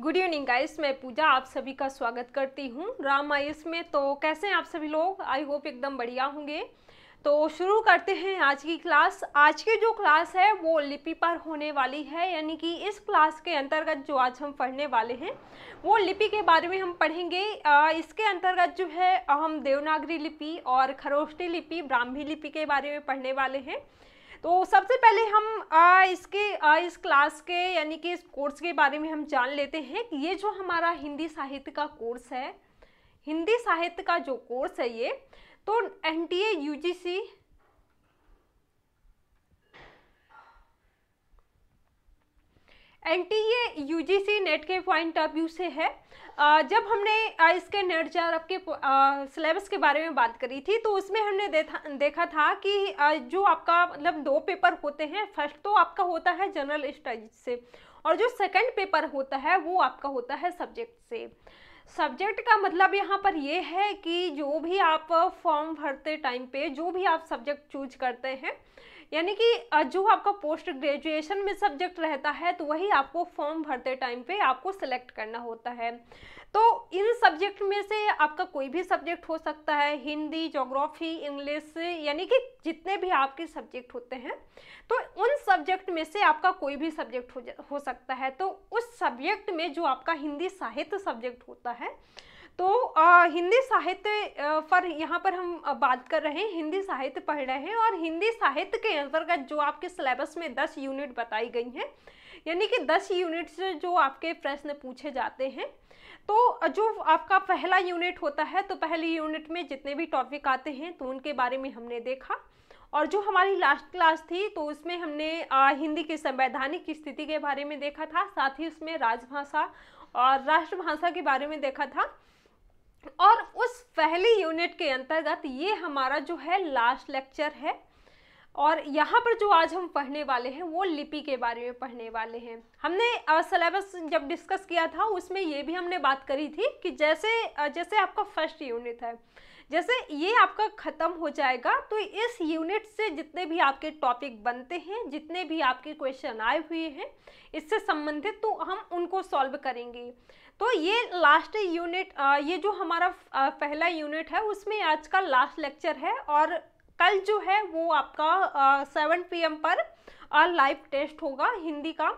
good evening guys मैं पूजा आप सभी का स्वागत करती हूँ राम आयुष में तो कैसे हैं आप सभी लोग आई होप एकदम बढ़िया होंगे तो शुरू करते हैं आज की क्लास आज की जो क्लास है वो लिपि पर होने वाली है यानी कि इस क्लास के अंतर्गत जो आज हम पढ़ने वाले हैं वो लिपि के बारे में हम पढ़ेंगे इसके अंतर्गत जो है हम देवनागरी लिपि और खरोष्टी लिपि ब्राह्मी लिपि के बारे में पढ़ने वाले हैं तो सबसे पहले हम आ, इसके आ, इस क्लास के यानी कि इस कोर्स के बारे में हम जान लेते हैं कि ये जो हमारा हिंदी साहित्य का कोर्स है हिंदी साहित्य का जो कोर्स है ये तो N T N T A U G C net के पॉइंट ऑफ व्यू से है जब हमने इसके नेट जार आपके सिलेबस के बारे में बात करी थी तो उसमें हमने देखा देखा था कि जो आपका मतलब दो पेपर होते हैं फर्स्ट तो आपका होता है जनरल स्टडीज से और जो सेकंड पेपर होता है वो आपका होता है सब्जेक्ट से सब्जेक्ट का मतलब यहाँ पर ये है कि जो भी आप फॉर्म भरते टाइम पे जो भी आप सब्जेक्ट चूज करते हैं यानी कि जो आपका पोस्ट ग्रेजुएशन में सब्जेक्ट रहता है तो वही आपको फॉर्म भरते टाइम पे आपको सिलेक्ट करना होता है तो इन सब्जेक्ट में से आपका कोई भी सब्जेक्ट हो सकता है हिंदी जोग्राफी इंग्लिश यानी कि जितने भी आपके सब्जेक्ट होते हैं तो उन सब्जेक्ट में से आपका कोई भी सब्जेक्ट हो, हो सकता है तो उस सब्जेक्ट में जो आपका हिंदी साहित्य सब्जेक्ट होता है तो आ, हिंदी साहित्य पर यहाँ पर हम बात कर रहे हैं हिंदी साहित्य पढ़ रहे हैं और हिंदी साहित्य के अंतर्गत जो आपके सिलेबस में दस यूनिट बताई गई हैं यानी कि दस यूनिट से जो आपके प्रश्न पूछे जाते हैं तो जो आपका पहला यूनिट होता है तो पहली यूनिट में जितने भी टॉपिक आते हैं तो उनके बारे में हमने देखा और जो हमारी लास्ट क्लास थी तो उसमें हमने आ, हिंदी के संवैधानिक स्थिति के बारे में देखा था साथ ही उसमें राजभाषा और राष्ट्रभाषा के बारे में देखा था और उस पहली यूनिट के अंतर्गत ये हमारा जो है लास्ट लेक्चर है और यहाँ पर जो आज हम पढ़ने वाले हैं वो लिपि के बारे में पढ़ने वाले हैं हमने सिलेबस जब डिस्कस किया था उसमें ये भी हमने बात करी थी कि जैसे जैसे आपका फर्स्ट यूनिट है जैसे ये आपका ख़त्म हो जाएगा तो इस यूनिट से जितने भी आपके टॉपिक बनते हैं जितने भी आपके क्वेश्चन आए हुए हैं इससे संबंधित तो हम उनको सॉल्व करेंगे तो ये लास्ट यूनिट ये जो हमारा पहला यूनिट है उसमें आज का लास्ट लेक्चर है और कल जो है वो आपका सेवन एम पर लाइव टेस्ट होगा हिंदी का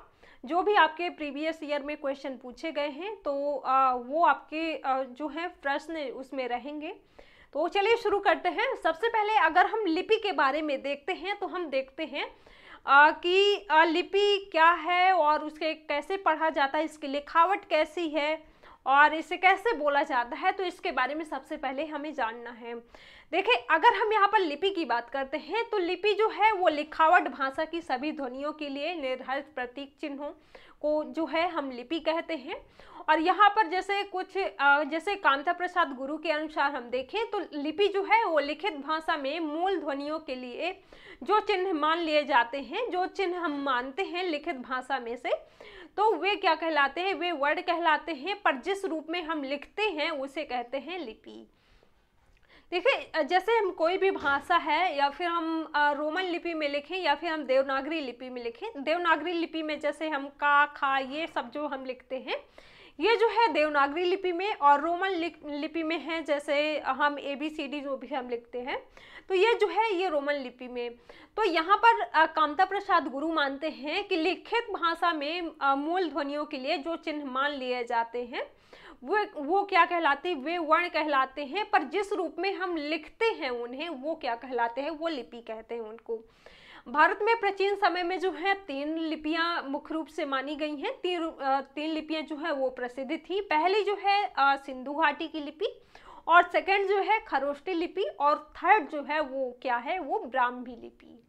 जो भी आपके प्रीवियस ईयर में क्वेश्चन पूछे गए हैं तो आ, वो आपके आ, जो हैं प्रश्न उसमें रहेंगे तो चलिए शुरू करते हैं सबसे पहले अगर हम लिपि के बारे में देखते हैं तो हम देखते हैं कि लिपि क्या है और उसके कैसे पढ़ा जाता है इसकी लिखावट कैसी है और इसे कैसे बोला जाता है तो इसके बारे में सबसे पहले हमें जानना है देखिए अगर हम यहाँ पर लिपि की बात करते हैं तो लिपि जो है वो लिखावट भाषा की सभी ध्वनियों के लिए निर्धारित प्रतीक चिन्हों को जो है हम लिपि कहते हैं और यहाँ पर जैसे कुछ जैसे कांता प्रसाद गुरु के अनुसार हम देखें तो लिपि जो है वो लिखित भाषा में मूल ध्वनियों के लिए जो चिन्ह मान लिए जाते हैं जो चिन्ह हम मानते हैं लिखित भाषा में से तो वे क्या कहलाते हैं वे वर्ड कहलाते हैं पर जिस रूप में हम लिखते हैं उसे कहते हैं लिपि देखिए जैसे हम कोई भी भाषा है या फिर हम रोमन लिपि में लिखें या फिर हम देवनागरी लिपि में लिखें देवनागरी लिपि में जैसे हम का खा ये सब जो हम लिखते हैं ये जो है देवनागरी लिपि में और रोमन लिपि में है जैसे हम ए बी सी डी जो भी हम लिखते हैं तो ये जो है ये रोमन लिपि में तो यहाँ पर कामता प्रसाद गुरु मानते हैं कि लिखित भाषा में मूल ध्वनियों के लिए जो चिन्ह मान लिए जाते हैं वे वो क्या कहलाते वे वर्ण कहलाते हैं पर जिस रूप में हम लिखते हैं उन्हें वो क्या कहलाते हैं वो लिपि कहते हैं उनको भारत में प्राचीन समय में जो है तीन लिपियां मुख्य रूप से मानी गई हैं तीन तीन लिपियां जो है वो प्रसिद्ध थी पहली जो है सिंधु घाटी की लिपि और सेकंड जो है खरोष्टी लिपि और थर्ड जो है वो क्या है वो ब्राह्मी लिपि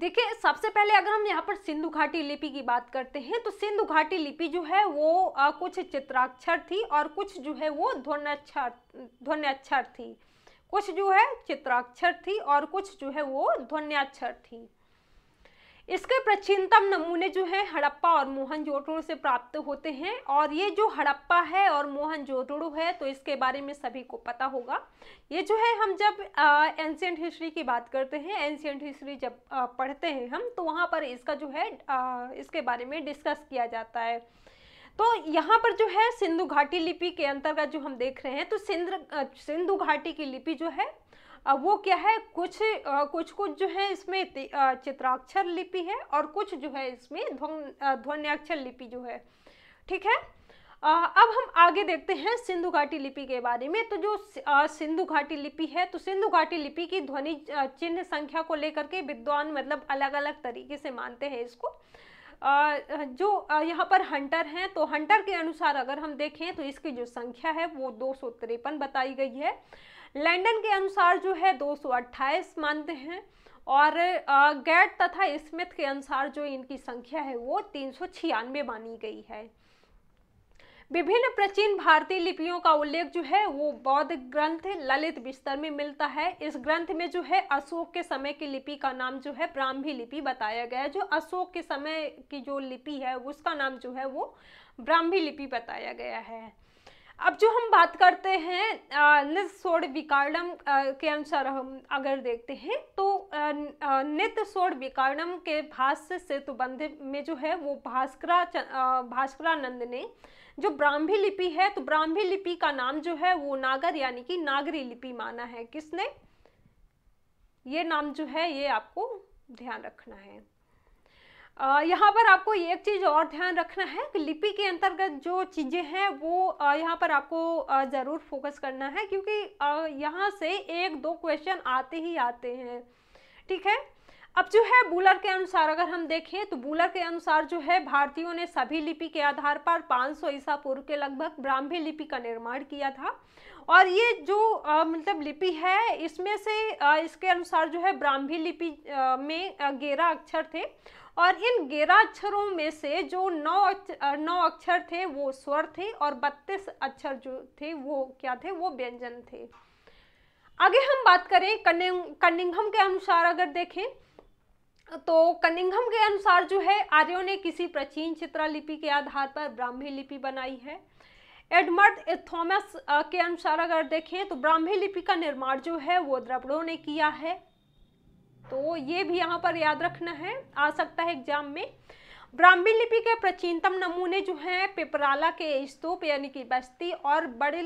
देखिए सबसे पहले अगर हम यहाँ पर सिंधु घाटी लिपि की बात करते हैं तो सिंधु घाटी लिपि जो है वो आ, कुछ चित्राक्षर थी और कुछ जो है वो ध्वन्याक्षर ध्वन्याक्षर थी कुछ जो है चित्राक्षर थी और कुछ जो है वो ध्वन्याक्षर थी इसके प्राचीनतम नमूने जो हैं हड़प्पा और मोहन से प्राप्त होते हैं और ये जो हड़प्पा है और मोहन है तो इसके बारे में सभी को पता होगा ये जो है हम जब एंशियंट हिस्ट्री की बात करते हैं एंशियंट हिस्ट्री जब आ, पढ़ते हैं हम तो वहाँ पर इसका जो है आ, इसके बारे में डिस्कस किया जाता है तो यहाँ पर जो है सिंधु घाटी लिपि के अंतर्गत जो हम देख रहे हैं तो सिंध सिंधु घाटी की लिपि जो है अब वो क्या है कुछ आ, कुछ कुछ जो है इसमें चित्राक्षर लिपि है और कुछ जो है इसमें ध्वन्याक्षर लिपि जो है ठीक है आ, अब हम आगे देखते हैं सिंधु घाटी लिपि के बारे में तो जो सिंधु घाटी लिपि है तो सिंधु घाटी लिपि की ध्वनि चिन्ह संख्या को लेकर के विद्वान मतलब अलग अलग तरीके से मानते हैं इसको आ, जो यहाँ पर हंटर हैं तो हंटर के अनुसार अगर हम देखें तो इसकी जो संख्या है वो दो बताई गई है लंडन के अनुसार जो है दो मानते हैं और गैट तथा स्मिथ के अनुसार जो इनकी संख्या है वो तीन मानी गई है विभिन्न प्राचीन भारतीय लिपियों का उल्लेख जो है वो बौद्ध ग्रंथ ललित बिस्तर में मिलता है इस ग्रंथ में जो है अशोक के समय की लिपि का नाम जो है ब्राह्मी लिपि बताया गया है जो अशोक के समय की जो लिपि है उसका नाम जो है वो ब्राह्मी लिपि बताया गया है अब जो हम बात करते हैं नित स्वर विकारणम के अनुसार हम अगर देखते हैं तो नित स्वर विकारणम के भाष्य सेतुबंध में जो है वो भास्करा भास्करानंद ने जो ब्राह्मी लिपि है तो ब्राह्मी लिपि का नाम जो है वो नागर यानी कि नागरी लिपि माना है किसने ये नाम जो है ये आपको ध्यान रखना है यहाँ पर आपको एक चीज़ और ध्यान रखना है कि लिपि के अंतर्गत जो चीज़ें हैं वो यहाँ पर आपको ज़रूर फोकस करना है क्योंकि यहाँ से एक दो क्वेश्चन आते ही आते हैं ठीक है अब जो है बुलर के अनुसार अगर हम देखें तो बुलर के अनुसार जो है भारतीयों ने सभी लिपि के आधार पर 500 ईसा पूर्व के लगभग ब्राह्मी लिपि का निर्माण किया था और ये जो आ, मतलब लिपि है इसमें से आ, इसके अनुसार जो है ब्राह्मी लिपि में गेरा अक्षर थे और इन ग्यारह अक्षरों में से जो नौ नौ अक्षर थे वो स्वर थे और बत्तीस अक्षर जो थे वो क्या थे वो व्यंजन थे आगे हम बात करें कन्निंगम के अनुसार अगर देखें तो कन्निंगम के अनुसार जो है आर्यों ने किसी प्राचीन चित्रालिपि के आधार पर ब्राह्मी लिपि बनाई है एडमर्ड थॉमस के अनुसार अगर देखें तो ब्राह्मी लिपि का निर्माण जो है वो द्रविड़ों ने किया है तो ये भी यहाँ पर याद रखना है आ सकता है एग्जाम में ब्राह्मी लिपि के प्राचीनतम नमूने जो हैं पिपराला के स्तूप यानी कि बस्ती और बड़े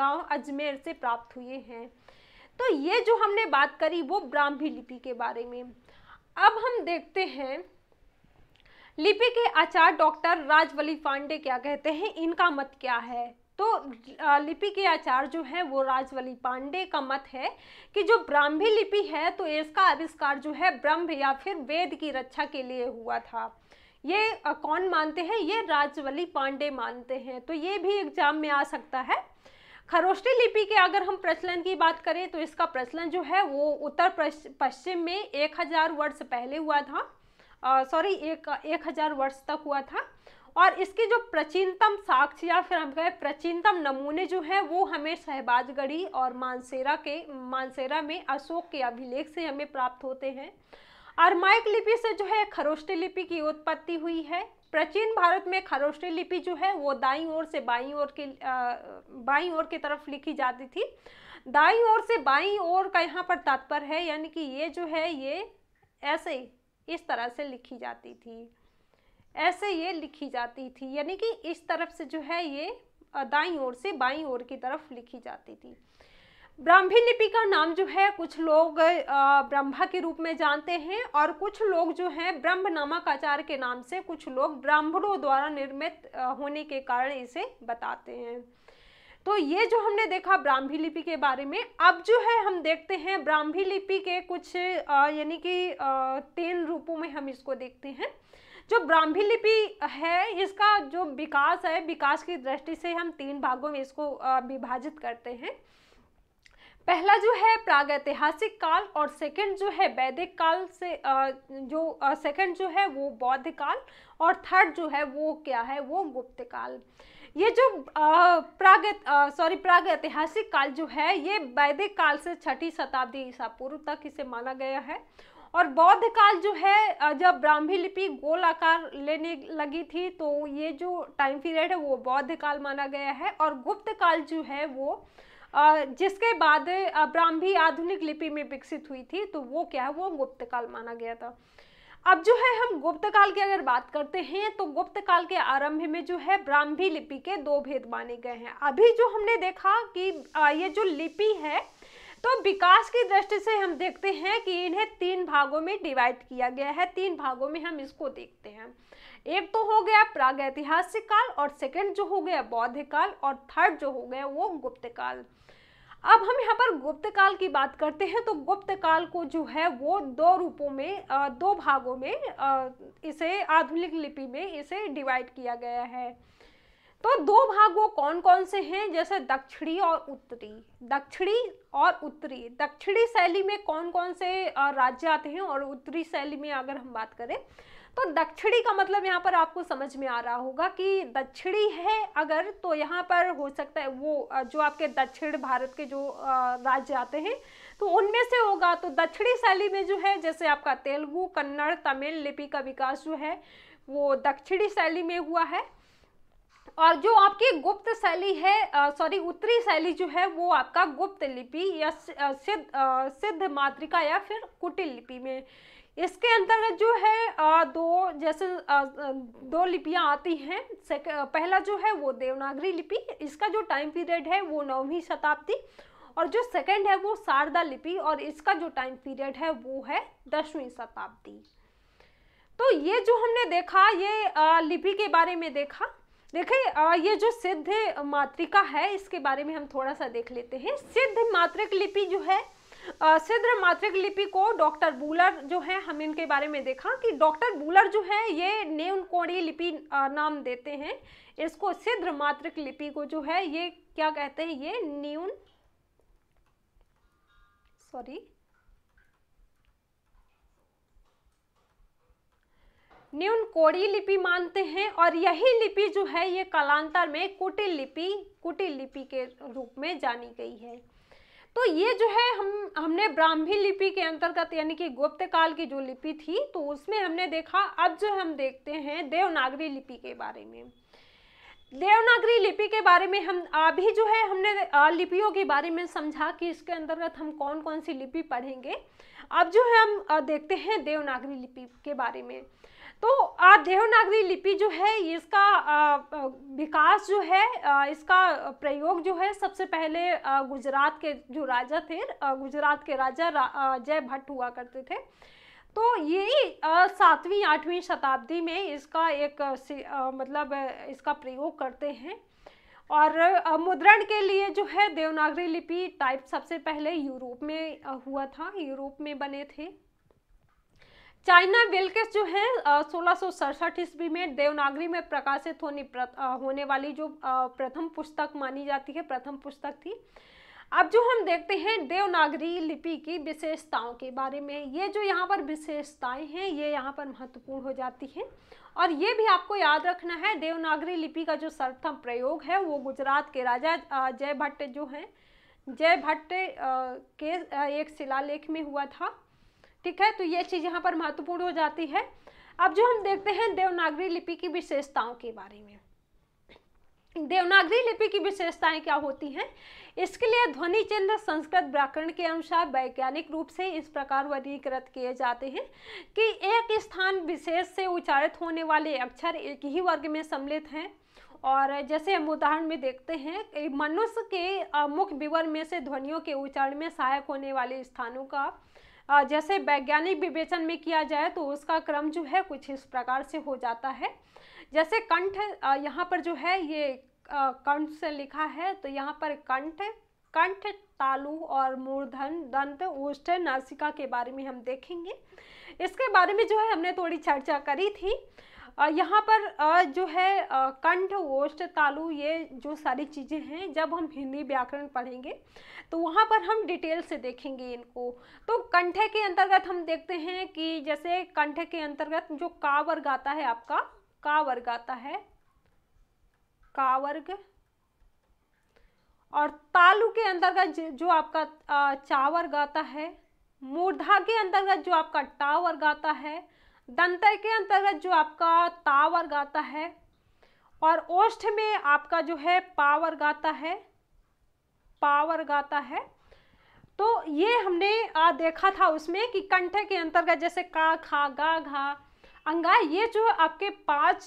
गांव अजमेर से प्राप्त हुए हैं तो ये जो हमने बात करी वो ब्राह्मी लिपि के बारे में अब हम देखते हैं लिपि के आचार्य डॉक्टर राजवली पांडे क्या कहते हैं इनका मत क्या है तो लिपि के आचार्य जो है वो राजवली पांडे का मत है कि जो ब्राह्मी लिपि है तो इसका आविष्कार जो है ब्रह्म या फिर वेद की रक्षा के लिए हुआ था ये कौन मानते हैं ये राजवली पांडे मानते हैं तो ये भी एग्जाम में आ सकता है खरोष्टी लिपि के अगर हम प्रचलन की बात करें तो इसका प्रचलन जो है वो उत्तर पश्चिम में एक हज़ार वर्ष पहले हुआ था सॉरी एक एक हज़ार वर्ष तक हुआ था और इसके जो प्राचीनतम साक्ष्य या फिर हम कहें प्राचीनतम नमूने जो हैं वो हमें शहबाजगढ़ी और मानसेरा के मानसेरा में अशोक के अभिलेख से हमें प्राप्त होते हैं अरमाइक लिपि से जो है खरोष्टी लिपि की उत्पत्ति हुई है प्राचीन भारत में खरोष्टी लिपि जो है वो दाई ओर से बाई ओर की बाई ओर की तरफ लिखी जाती थी दाई ओर से बाई ओर का यहाँ पर तात्पर्य है यानी कि ये जो है ये ऐसे इस तरह से लिखी जाती थी ऐसे ये लिखी जाती थी यानी कि इस तरफ से जो है ये दाई ओर से बाई ओर की तरफ लिखी जाती थी ब्राह्मी लिपि का नाम जो है कुछ लोग ब्रह्मा के रूप में जानते हैं और कुछ लोग जो हैं ब्रह्म नामक आचार्य के नाम से कुछ लोग ब्राह्मणों द्वारा निर्मित होने के कारण इसे बताते हैं तो ये जो हमने देखा ब्राह्मी लिपि के बारे में अब जो है हम देखते हैं ब्राह्मी लिपि के कुछ यानी कि तीन रूपों में हम इसको देखते हैं जो ब्राह्मी लिपि है इसका जो विकास है विकास की दृष्टि से हम तीन भागों में इसको विभाजित करते हैं पहला जो है प्रागैतिहासिक काल और सेकंड जो है वैदिक काल से जो सेकंड जो है वो बौद्ध काल और थर्ड जो है वो क्या है वो गुप्त काल ये जो प्राग सॉरी प्राग ऐतिहासिक काल जो है ये वैदिक काल से छठी शताब्दी ईसा पूर्व तक इसे माना गया है और बौद्ध काल जो है जब ब्राह्मी लिपि गोल आकार लेने लगी थी तो ये जो टाइम पीरियड है वो बौद्ध काल माना गया है और गुप्त काल जो है वो जिसके बाद ब्राह्मी आधुनिक लिपि में विकसित हुई थी तो वो क्या है वो गुप्त काल माना गया था अब जो है हम गुप्त काल की अगर बात करते हैं तो गुप्त काल के आरंभ में जो है ब्राह्मी लिपि के दो भेद माने गए हैं अभी जो हमने देखा कि ये जो लिपि है तो विकास की दृष्टि से हम देखते हैं कि इन्हें तीन भागों में डिवाइड किया गया है तीन भागों में हम इसको देखते हैं एक तो हो गया प्रागैतिहासिक काल और सेकंड जो हो गया बौद्ध काल और थर्ड जो हो गया वो गुप्त काल अब हम यहाँ पर गुप्त काल की बात करते हैं तो गुप्त काल को जो है वो दो रूपों में दो भागों में इसे आधुनिक लिपि में इसे डिवाइड किया गया है तो दो भाग वो कौन कौन से हैं जैसे दक्षिणी और उत्तरी दक्षिणी और उत्तरी दक्षिणी शैली में कौन कौन से राज्य आते हैं और उत्तरी शैली में अगर हम बात करें तो दक्षिणी का मतलब यहाँ पर आपको समझ में आ रहा होगा कि दक्षिणी है अगर तो यहाँ पर हो सकता है वो जो आपके दक्षिण भारत के जो राज्य आते हैं तो उनमें से होगा तो दक्षिणी शैली में जो है जैसे आपका तेलुगु कन्नड़ तमिल लिपि का विकास जो है वो दक्षिणी शैली में हुआ है और जो आपकी गुप्त शैली है सॉरी उत्तरी शैली जो है वो आपका गुप्त लिपि या सिद्ध सिद्ध मातृका या फिर कुटिल लिपि में इसके अंतर्गत जो है दो जैसे दो लिपियां आती हैं पहला जो है वो देवनागरी लिपि इसका जो टाइम पीरियड है वो नौवीं शताब्दी और जो सेकंड है वो शारदा लिपि और इसका जो टाइम पीरियड है वो है दसवीं शताब्दी तो ये जो हमने देखा ये लिपि के बारे में देखा देखिए ये जो सिद्ध मातृका है इसके बारे में हम थोड़ा सा देख लेते हैं सिद्ध मातृक लिपि जो है सिद्ध मातृक लिपि को डॉक्टर बुलर जो है हम इनके बारे में देखा कि डॉक्टर बुलर जो है ये नेवनकोड़ी लिपि नाम देते हैं इसको सिद्ध मातृक लिपि को जो है ये क्या कहते हैं ये न्यून सॉरी न्यून कोड़ी लिपि मानते हैं और यही लिपि जो है ये कालांतर में कुटिल लिपि कुटिल लिपि के रूप में जानी गई है तो ये जो है हम हमने ब्राह्मी लिपि के अंतर्गत यानी कि गुप्त काल की जो लिपि थी तो उसमें हमने देखा अब जो हम देखते हैं देवनागरी लिपि के बारे में देवनागरी लिपि के बारे में हम अभी जो है हमने लिपियों के बारे में समझा कि इसके अंतर्गत हम कौन कौन सी लिपि पढ़ेंगे अब जो है हम देखते हैं देवनागरी लिपि के बारे में तो देवनागरी लिपि जो है इसका विकास जो है इसका प्रयोग जो है सबसे पहले गुजरात के जो राजा थे गुजरात के राजा जय भट्ट हुआ करते थे तो ये सातवीं आठवीं शताब्दी में इसका एक मतलब इसका प्रयोग करते हैं और मुद्रण के लिए जो है देवनागरी लिपि टाइप सबसे पहले यूरोप में हुआ था यूरोप में बने थे चाइना विल्केस जो है सोलह सौ सड़सठ ईस्वी में देवनागरी में प्रकाशित होने होने वाली जो प्रथम पुस्तक मानी जाती है प्रथम पुस्तक थी अब जो हम देखते हैं देवनागरी लिपि की विशेषताओं के बारे में ये जो यहाँ पर विशेषताएं हैं ये यहाँ पर महत्वपूर्ण हो जाती हैं और ये भी आपको याद रखना है देवनागरी लिपि का जो सर्वप्रथम प्रयोग है वो गुजरात के राजा जय भट्ट जो हैं जय भट्ट के एक शिलालेख में हुआ था ठीक है तो ये चीज़ यहाँ पर महत्वपूर्ण हो जाती है अब जो हम देखते हैं देवनागरी लिपि की विशेषताओं के बारे में देवनागरी लिपि की विशेषताएं क्या होती हैं इसके लिए ध्वनि चिन्ह संस्कृत व्याकरण के अनुसार वैज्ञानिक रूप से इस प्रकार वर्गीकृत किए जाते हैं कि एक स्थान विशेष से उच्चारित होने वाले अक्षर एक ही वर्ग में सम्मिलित हैं और जैसे हम उदाहरण में देखते हैं मनुष्य के मुख्य विवर में से ध्वनियों के उच्चारण में सहायक होने वाले स्थानों का जैसे वैज्ञानिक विवेचन में किया जाए तो उसका क्रम जो है कुछ इस प्रकार से हो जाता है जैसे कंठ यहाँ पर जो है ये कंठ से लिखा है तो यहाँ पर कंठ कंठ तालु और मूर्धन दंत ओष्ठ नासिका के बारे में हम देखेंगे इसके बारे में जो है हमने थोड़ी चर्चा करी थी यहाँ पर जो है कंठ ओष्ठ तालु ये जो सारी चीज़ें हैं जब हम हिंदी व्याकरण पढ़ेंगे तो वहाँ पर हम डिटेल से देखेंगे इनको तो कंठ के अंतर्गत हम देखते हैं कि जैसे कंठ के अंतर्गत जो का वर्ग आता है आपका का वर्ग आता है का वर्ग और तालु के अंतर्गत जो आपका चावर गाता है मूर्धा के अंतर्गत जो आपका टावर गाता है दंतर के अंतर्गत जो आपका तावर गाता है और ओष्ठ में आपका जो है पावर गाता है पावर गाता है तो ये हमने आ, देखा था उसमें कि कंठ के अंतर्गत जैसे का खा गा घा अंगा ये जो आपके पांच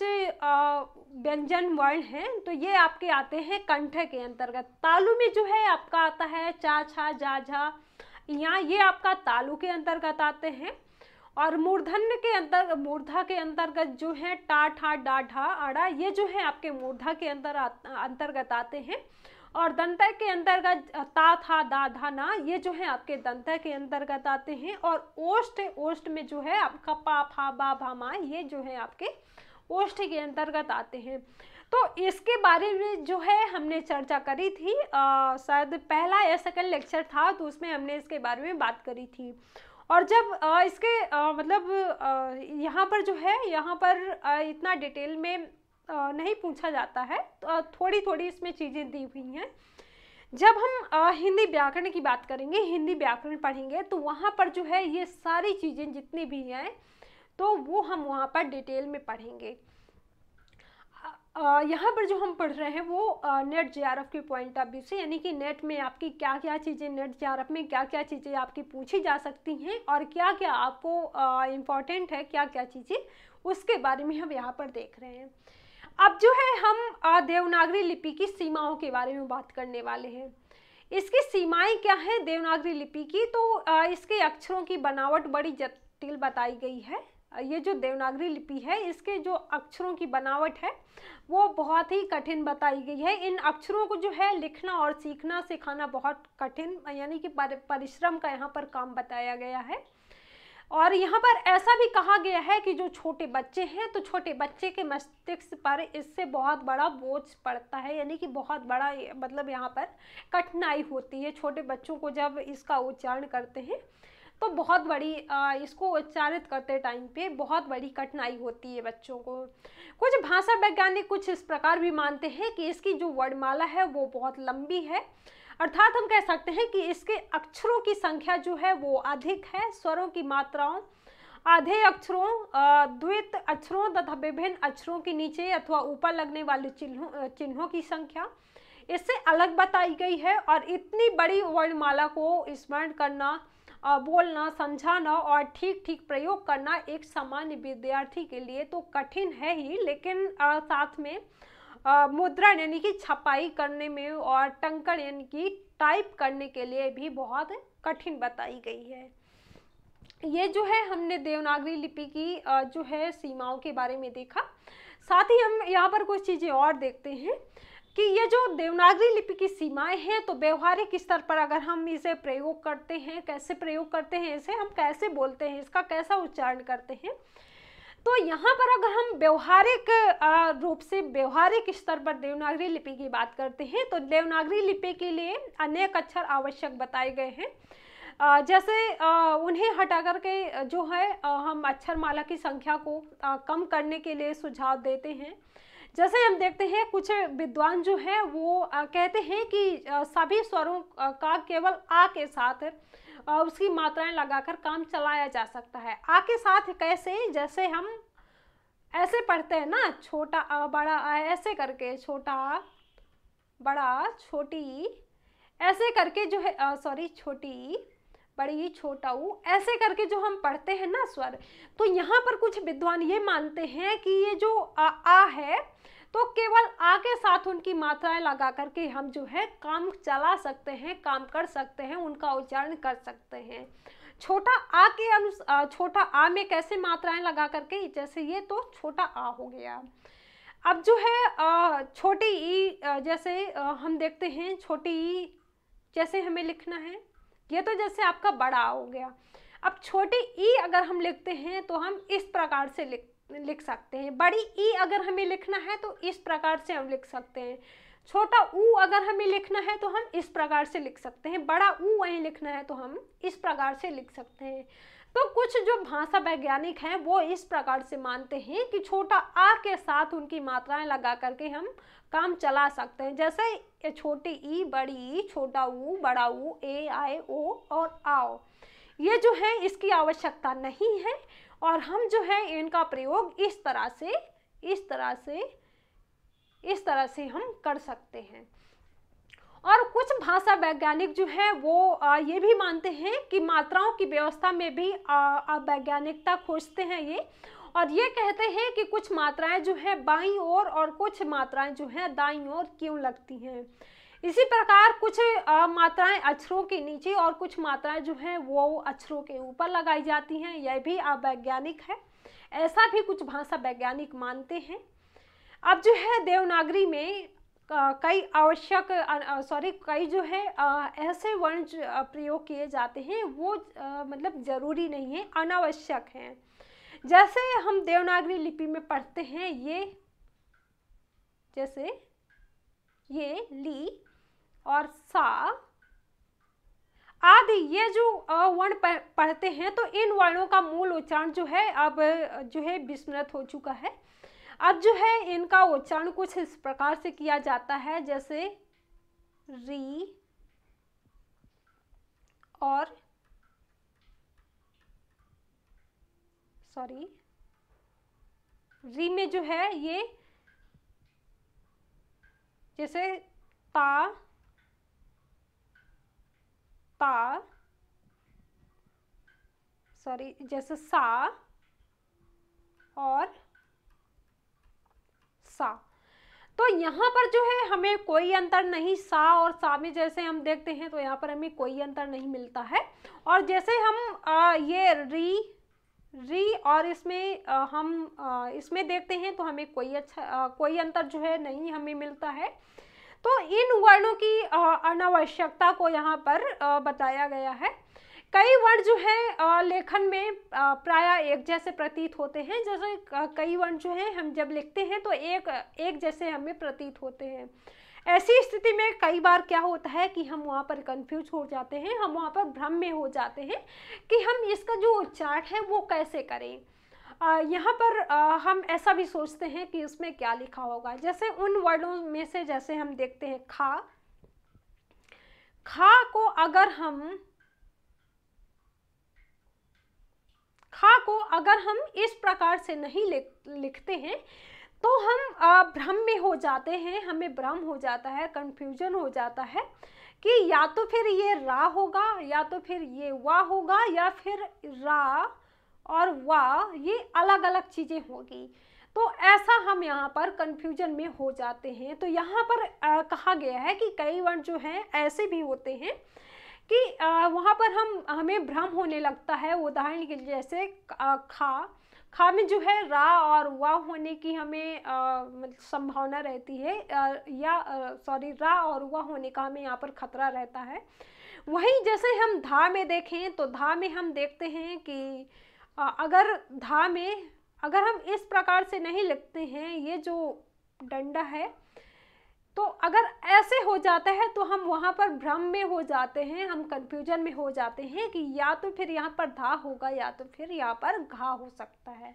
व्यंजन वर्ण हैं तो ये आपके आते हैं कंठ के अंतर्गत तालु में जो है आपका आता है चा छा जा झा यहाँ ये आपका तालु के अंतर्गत आते हैं और मूर्धन्य के अंतर मूर्धा के अंतर्गत जो है टा ठा डा ढा अड़ा ये जो है आपके मूर्धा के अंतर अंतर्गत आते हैं और दंत के अंतर्गत ता था दा धा ना ये जो है आपके दंत के अंतर्गत आते हैं और ओष्ठ ओष्ठ में जो है आपका पा फा बा भा मा ये जो है आपके ओष्ठ के अंतर्गत आते हैं तो इसके बारे में जो है हमने चर्चा करी थी शायद पहला या सेकंड लेक्चर था तो उसमें हमने इसके बारे में बात करी थी और जब इसके मतलब यहाँ पर जो है यहाँ पर इतना डिटेल में नहीं पूछा जाता है तो थोड़ी थोड़ी इसमें चीज़ें दी हुई हैं जब हम हिंदी व्याकरण की बात करेंगे हिंदी व्याकरण पढ़ेंगे तो वहाँ पर जो है ये सारी चीज़ें जितनी भी हैं तो वो हम वहाँ पर डिटेल में पढ़ेंगे यहाँ पर जो हम पढ़ रहे हैं वो नेट जे के पॉइंट ऑफ व्यू से यानी कि नेट में आपकी क्या क्या चीज़ें नेट जे में क्या क्या चीज़ें आपकी पूछी जा सकती हैं और क्या क्या आपको इम्पॉर्टेंट है क्या क्या चीज़ें उसके बारे में हम यहाँ पर देख रहे हैं अब जो है हम देवनागरी लिपि की सीमाओं के बारे में बात करने वाले हैं इसकी सीमाएं क्या हैं देवनागरी लिपि की तो इसके अक्षरों की बनावट बड़ी जटिल बताई गई है ये जो देवनागरी लिपि है इसके जो अक्षरों की बनावट है वो बहुत ही कठिन बताई गई है इन अक्षरों को जो है लिखना और सीखना सिखाना बहुत कठिन यानी कि परिश्रम का यहाँ पर काम बताया गया है और यहाँ पर ऐसा भी कहा गया है कि जो छोटे बच्चे हैं तो छोटे बच्चे के मस्तिष्क पर इससे बहुत बड़ा बोझ पड़ता है यानी कि बहुत बड़ा मतलब यहाँ पर कठिनाई होती है छोटे बच्चों को जब इसका उच्चारण करते हैं तो बहुत बड़ी इसको उच्चारित करते टाइम पे बहुत बड़ी कठिनाई होती है बच्चों को कुछ भाषा वैज्ञानिक कुछ इस प्रकार भी मानते हैं कि इसकी जो वर्णमाला है वो बहुत लंबी है अर्थात हम कह सकते हैं कि इसके अक्षरों की संख्या जो है वो अधिक है स्वरों की मात्राओं आधे अक्षरों द्वित अक्षरों तथा विभिन्न अक्षरों के नीचे अथवा ऊपर लगने वाले चिन्हों चिन्हों की संख्या इससे अलग बताई गई है और इतनी बड़ी वर्णमाला को स्मरण करना बोलना समझाना और ठीक ठीक प्रयोग करना एक सामान्य विद्यार्थी के लिए तो कठिन है ही लेकिन साथ में मुद्रण यानी कि छपाई करने में और टंकर यानी कि टाइप करने के लिए भी बहुत कठिन बताई गई है ये जो है हमने देवनागरी लिपि की जो है सीमाओं के बारे में देखा साथ ही हम यहाँ पर कुछ चीज़ें और देखते हैं कि ये जो देवनागरी लिपि की सीमाएं हैं तो व्यवहारिक स्तर पर अगर हम इसे प्रयोग करते हैं कैसे प्रयोग करते हैं इसे हम कैसे बोलते हैं इसका कैसा उच्चारण करते हैं तो यहाँ पर अगर हम व्यवहारिक रूप से व्यवहारिक स्तर पर देवनागरी लिपि की बात करते हैं तो देवनागरी लिपि के लिए अनेक अक्षर आवश्यक बताए गए हैं जैसे उन्हें हटा कर के जो है हम अक्षरमाला की संख्या को कम करने के लिए सुझाव देते हैं जैसे हम देखते हैं कुछ विद्वान जो हैं वो आ, कहते हैं कि सभी स्वरों का केवल आ के साथ आ, उसकी मात्राएं लगाकर काम चलाया जा सकता है आ के साथ कैसे जैसे हम ऐसे पढ़ते हैं ना छोटा आ बड़ा आ ऐसे करके छोटा बड़ा छोटी ऐसे करके जो है सॉरी छोटी बड़ी छोटा ऊ ऐसे करके जो हम पढ़ते हैं ना स्वर तो यहाँ पर कुछ विद्वान ये मानते हैं कि ये जो आ, आ है तो केवल आ के साथ उनकी मात्राएं लगा करके हम जो है काम चला सकते हैं काम कर सकते हैं उनका उच्चारण कर सकते हैं छोटा आ के अनुसार छोटा आ में कैसे मात्राएं लगा करके जैसे ये तो छोटा आ हो गया अब जो है छोटी ई जैसे हम देखते हैं छोटी ई जैसे हमें लिखना है ये तो जैसे आपका बड़ा हो गया अब छोटी ई अगर हम लिखते हैं तो हम इस प्रकार से लिख लिख सकते हैं बड़ी ई अगर हमें लिखना है तो इस प्रकार से हम लिख सकते हैं छोटा ऊ अगर हमें लिखना है तो हम इस प्रकार से लिख सकते हैं बड़ा ऊ वहीं लिखना है तो हम इस प्रकार से लिख सकते हैं तो कुछ जो भाषा वैज्ञानिक हैं वो इस प्रकार से मानते हैं कि छोटा आ के साथ उनकी मात्राएं लगा करके हम काम चला सकते हैं जैसे छोटी ई बड़ी ई छोटा ऊ बड़ा ऊ ए आए ओ और आओ ये जो है इसकी आवश्यकता नहीं है और हम जो है इनका प्रयोग इस तरह से इस तरह से इस तरह से हम कर सकते हैं और कुछ भाषा वैज्ञानिक जो है वो ये भी मानते हैं कि मात्राओं की व्यवस्था में भी वैज्ञानिकता खोजते हैं ये और ये कहते हैं कि कुछ मात्राएं जो है बाई ओर और कुछ मात्राएं जो है दाई ओर क्यों लगती हैं इसी प्रकार कुछ मात्राएं अक्षरों के नीचे और कुछ मात्राएं जो हैं वो अक्षरों के ऊपर लगाई जाती हैं यह भी अवैज्ञानिक है ऐसा भी कुछ भाषा वैज्ञानिक मानते हैं अब जो है देवनागरी में कई आवश्यक सॉरी कई जो है ऐसे वर्ण प्रयोग किए जाते हैं वो मतलब ज़रूरी नहीं है अनावश्यक हैं जैसे हम देवनागरी लिपि में पढ़ते हैं ये जैसे ये ली और सा आदि ये जो वर्ण पढ़ते हैं तो इन वर्णों का मूल उच्चारण जो है अब जो है विस्मृत हो चुका है अब जो है इनका उच्चारण कुछ इस प्रकार से किया जाता है जैसे री और सॉरी री में जो है ये जैसे ता ता सॉरी जैसे सा और सा तो यहाँ पर जो है हमें कोई अंतर नहीं सा और सा में जैसे हम देखते हैं तो यहाँ पर हमें कोई अंतर नहीं मिलता है और जैसे हम आ, ये री री और इसमें आ, हम आ, इसमें देखते हैं तो हमें कोई अच्छा आ, कोई अंतर जो है नहीं हमें मिलता है तो इन वर्णों की अनावश्यकता को यहाँ पर बताया गया है कई वर्ण जो है लेखन में प्राय एक जैसे प्रतीत होते हैं जैसे कई वर्ण जो है हम जब लिखते हैं तो एक एक जैसे हमें प्रतीत होते हैं ऐसी स्थिति में कई बार क्या होता है कि हम वहाँ पर कंफ्यूज हो जाते हैं हम वहाँ पर भ्रम में हो जाते हैं कि हम इसका जो उच्चारण है वो कैसे करें यहाँ पर आ, हम ऐसा भी सोचते हैं कि उसमें क्या लिखा होगा जैसे उन वर्डों में से जैसे हम देखते हैं खा खा को अगर हम खा को अगर हम इस प्रकार से नहीं लिखते हैं तो हम भ्रम में हो जाते हैं हमें भ्रम हो जाता है कन्फ्यूजन हो जाता है कि या तो फिर ये रा होगा या तो फिर ये वा होगा या फिर रा और वा ये अलग अलग चीज़ें होगी तो ऐसा हम यहाँ पर कन्फ्यूजन में हो जाते हैं तो यहाँ पर आ, कहा गया है कि कई वर्ण जो हैं ऐसे भी होते हैं कि आ, वहाँ पर हम हमें भ्रम होने लगता है उदाहरण के जैसे आ, खा में जो है रा और वा होने की हमें मतलब संभावना रहती है आ, या सॉरी रा और वा होने का हमें यहाँ पर खतरा रहता है वहीं जैसे हम धा में देखें तो धा में हम देखते हैं कि आ, अगर धा में अगर हम इस प्रकार से नहीं लिखते हैं ये जो डंडा है तो अगर ऐसे हो जाता है तो हम वहाँ पर भ्रम में हो जाते हैं हम कंफ्यूजन में हो जाते हैं कि या तो फिर यहाँ पर धा होगा या तो फिर यहाँ पर घा हो सकता है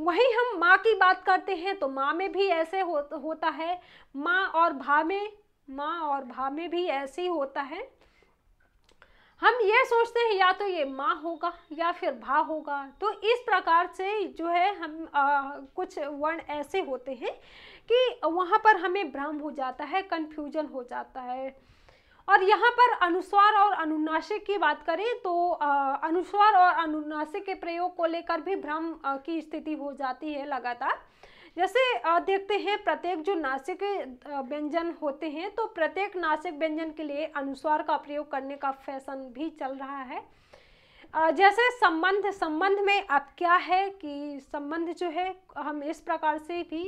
वहीं हम माँ की बात करते हैं तो माँ में भी ऐसे हो, होता है माँ और भा में माँ और भा में भी ऐसे ही होता है हम ये सोचते हैं या तो ये माँ होगा या फिर भा होगा तो इस प्रकार से जो है हम आ, कुछ वर्ण ऐसे होते हैं कि वहाँ पर हमें भ्रम हो जाता है कन्फ्यूजन हो जाता है और यहाँ पर अनुस्वार और अनुनाशिक की बात करें तो अनुस्वार और अनुनाशिक के प्रयोग को लेकर भी भ्रम की स्थिति हो जाती है लगातार जैसे देखते हैं प्रत्येक जो नासिक व्यंजन होते हैं तो प्रत्येक नासिक व्यंजन के लिए अनुस्वार का प्रयोग करने का फैशन भी चल रहा है जैसे संबंध संबंध में अब क्या है कि संबंध जो है हम इस प्रकार से भी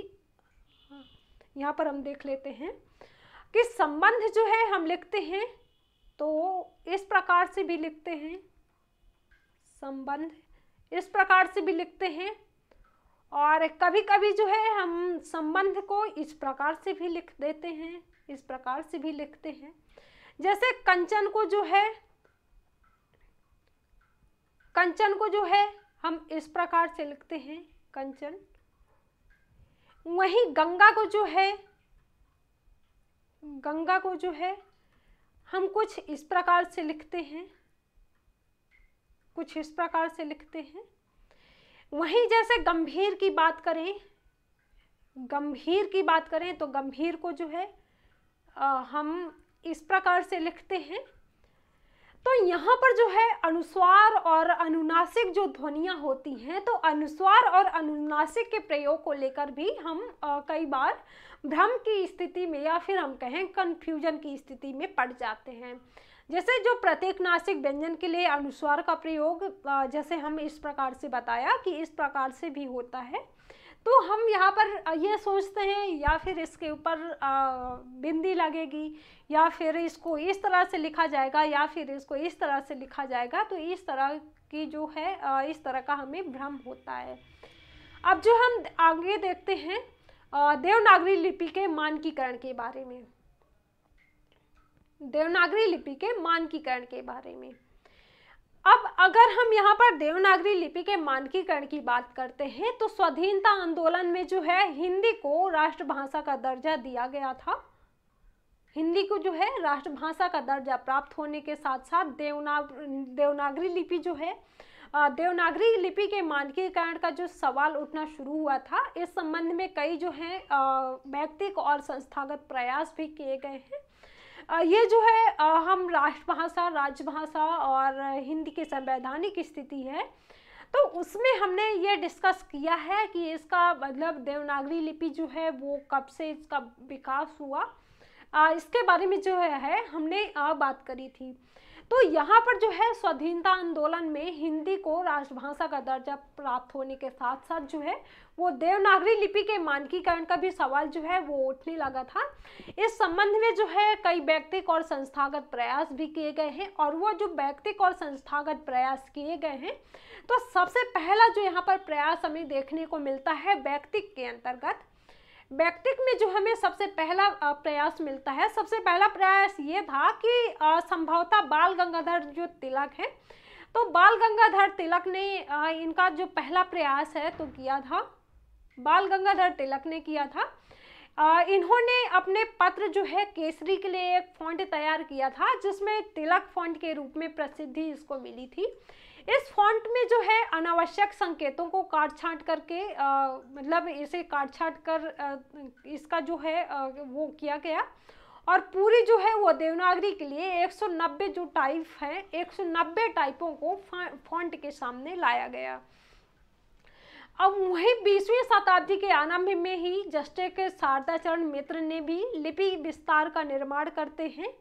यहाँ पर हम देख लेते हैं कि संबंध जो है हम लिखते हैं तो इस प्रकार से भी लिखते हैं संबंध इस प्रकार से भी लिखते हैं और कभी कभी जो है हम संबंध को इस प्रकार से भी लिख देते हैं इस प्रकार से भी लिखते हैं जैसे कंचन को जो है कंचन को जो है हम इस प्रकार से लिखते हैं कंचन वहीं गंगा को जो है गंगा को जो है हम कुछ इस प्रकार से लिखते हैं कुछ इस प्रकार से लिखते हैं वहीं जैसे गंभीर की बात करें गंभीर की बात करें तो गंभीर को जो है आ, हम इस प्रकार से लिखते हैं तो यहाँ पर जो है अनुस्वार और अनुनासिक जो ध्वनियाँ होती हैं तो अनुस्वार और अनुनासिक के प्रयोग को लेकर भी हम आ, कई बार भ्रम की स्थिति में या फिर हम कहें कन्फ्यूजन की स्थिति में पड़ जाते हैं जैसे जो प्रत्येक नासिक व्यंजन के लिए अनुस्वार का प्रयोग जैसे हम इस प्रकार से बताया कि इस प्रकार से भी होता है तो हम यहाँ पर ये सोचते हैं या फिर इसके ऊपर बिंदी लगेगी या फिर इसको इस तरह से लिखा जाएगा या फिर इसको इस तरह से लिखा जाएगा तो इस तरह की जो है इस तरह का हमें भ्रम होता है अब जो हम आगे देखते हैं देवनागरी लिपि के मानकीकरण के बारे में देवनागरी लिपि के मानकीकरण के बारे में अब अगर हम यहाँ पर देवनागरी लिपि के मानकीकरण की बात करते हैं तो स्वाधीनता आंदोलन में जो है हिंदी को राष्ट्रभाषा का दर्जा दिया गया था हिंदी को जो है राष्ट्रभाषा का दर्जा प्राप्त होने के साथ साथ देवनाग देवनागरी लिपि जो है देवनागरी लिपि के मानकीकरण का जो सवाल उठना शुरू हुआ था इस संबंध में कई जो हैं वैयक्तिक और संस्थागत प्रयास भी किए गए हैं ये जो है हम राष्ट्रभाषा राजभाषा और हिंदी की संवैधानिक स्थिति है तो उसमें हमने ये डिस्कस किया है कि इसका मतलब देवनागरी लिपि जो है वो कब से इसका विकास हुआ इसके बारे में जो है हमने बात करी थी तो यहाँ पर जो है स्वाधीनता आंदोलन में हिंदी को राष्ट्रभाषा का दर्जा प्राप्त होने के साथ साथ जो है वो देवनागरी लिपि के मानकीकरण का भी सवाल जो है वो उठने लगा था इस संबंध में जो है कई व्यक्तिक और संस्थागत प्रयास भी किए गए हैं और वो जो व्यक्तिक और संस्थागत प्रयास किए गए हैं तो सबसे पहला जो यहाँ पर प्रयास हमें देखने को मिलता है व्यक्तिक के अंतर्गत बैक्टिक में जो हमें सबसे पहला प्रयास मिलता है सबसे पहला प्रयास ये था कि संभवतः बाल गंगाधर जो तिलक हैं तो बाल गंगाधर तिलक ने इनका जो पहला प्रयास है तो किया था बाल गंगाधर तिलक ने किया था इन्होंने अपने पत्र जो है केसरी के लिए एक फॉन्ट तैयार किया था जिसमें तिलक फॉन्ट के रूप में प्रसिद्धि इसको मिली थी इस फॉन्ट में जो है अनावश्यक संकेतों को काट छाट करके आ, मतलब इसे काट छाँट कर आ, इसका जो है आ, वो किया गया और पूरी जो है वो देवनागरी के लिए 190 जो टाइप हैं 190 टाइपों को फॉन्ट के सामने लाया गया अब वहीं बीसवीं शताब्दी के आरंभ में ही जस्टे के शारदाचरण मित्र ने भी लिपि विस्तार का निर्माण करते हैं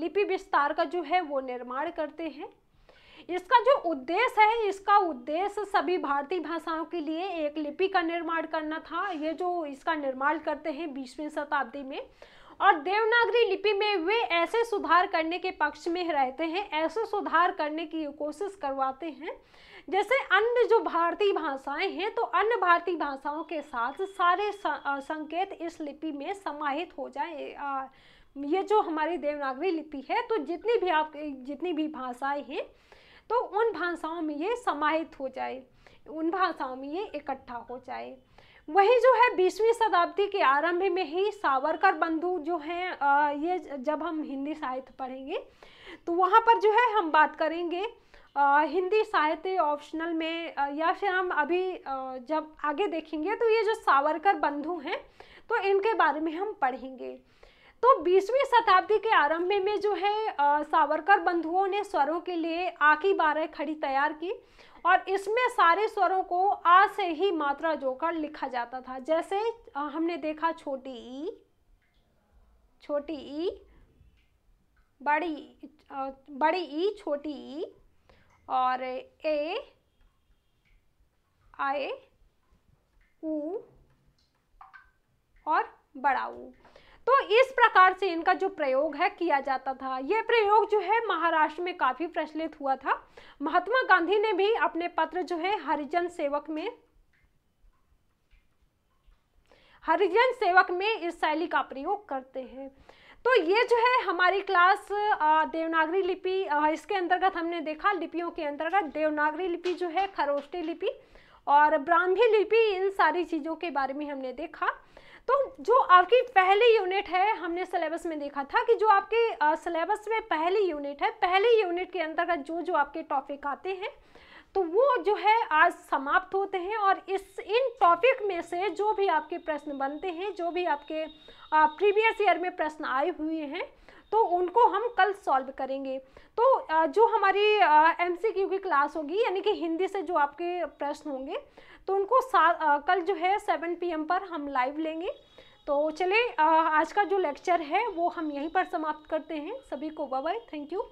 लिपि विस्तार का जो है वो निर्माण करते हैं इसका जो उद्देश्य है इसका उद्देश्य सभी भारतीय भाषाओं के लिए एक लिपि का निर्माण करना था ये जो इसका निर्माण करते हैं बीसवीं शताब्दी में और देवनागरी लिपि में वे ऐसे सुधार करने के पक्ष में रहते हैं ऐसे सुधार करने की कोशिश करवाते हैं जैसे अन्य जो भारतीय भाषाएं हैं तो अन्य भारतीय भाषाओं के साथ सारे संकेत इस लिपि में समाहित हो जाए ये जो हमारी देवनागरी लिपि है तो जितनी भी आप जितनी भी भाषाएं हैं तो उन भाषाओं में ये समाहित हो जाए उन भाषाओं में ये इकट्ठा हो जाए वही जो है बीसवीं शताब्दी के आरंभ में ही सावरकर बंधु जो हैं ये जब हम हिंदी साहित्य पढ़ेंगे तो वहाँ पर जो है हम बात करेंगे आ, हिंदी साहित्य ऑप्शनल में आ, या फिर हम अभी आ, जब आगे देखेंगे तो ये जो सावरकर बंधु हैं तो इनके बारे में हम पढ़ेंगे तो 20वीं शताब्दी के आरंभ में जो है सावरकर बंधुओं ने स्वरों के लिए आखी बारह खड़ी तैयार की और इसमें सारे स्वरों को आ से ही मात्रा जोकर लिखा जाता था जैसे हमने देखा छोटी ई छोटी ई बड़ी बड़ी ई छोटी ई और ए आए ऊ और बड़ा ऊ तो इस प्रकार से इनका जो प्रयोग है किया जाता था यह प्रयोग जो है महाराष्ट्र में काफ़ी प्रचलित हुआ था महात्मा गांधी ने भी अपने पत्र जो है हरिजन सेवक में हरिजन सेवक में इस शैली का प्रयोग करते हैं तो ये जो है हमारी क्लास देवनागरी लिपि इसके अंतर्गत हमने देखा लिपियों के अंतर्गत देवनागरी लिपि जो है खरोष्टी लिपि और ब्राह्मी लिपि इन सारी चीज़ों के बारे में हमने देखा तो जो आपकी पहली यूनिट है हमने सिलेबस में देखा था कि जो आपके सिलेबस में पहली यूनिट है पहली यूनिट के अंतर्गत जो जो आपके टॉपिक आते हैं तो वो जो है आज समाप्त होते हैं और इस इन टॉपिक में से जो भी आपके प्रश्न बनते हैं जो भी आपके प्रीवियस ईयर में प्रश्न आए हुए हैं तो उनको हम कल सॉल्व करेंगे तो जो हमारी एम की क्लास होगी यानी कि हिंदी से जो आपके प्रश्न होंगे तो उनको आ, कल जो है सेवन पी पर हम लाइव लेंगे तो चलिए आज का जो लेक्चर है वो हम यहीं पर समाप्त करते हैं सभी को बाय थैंक यू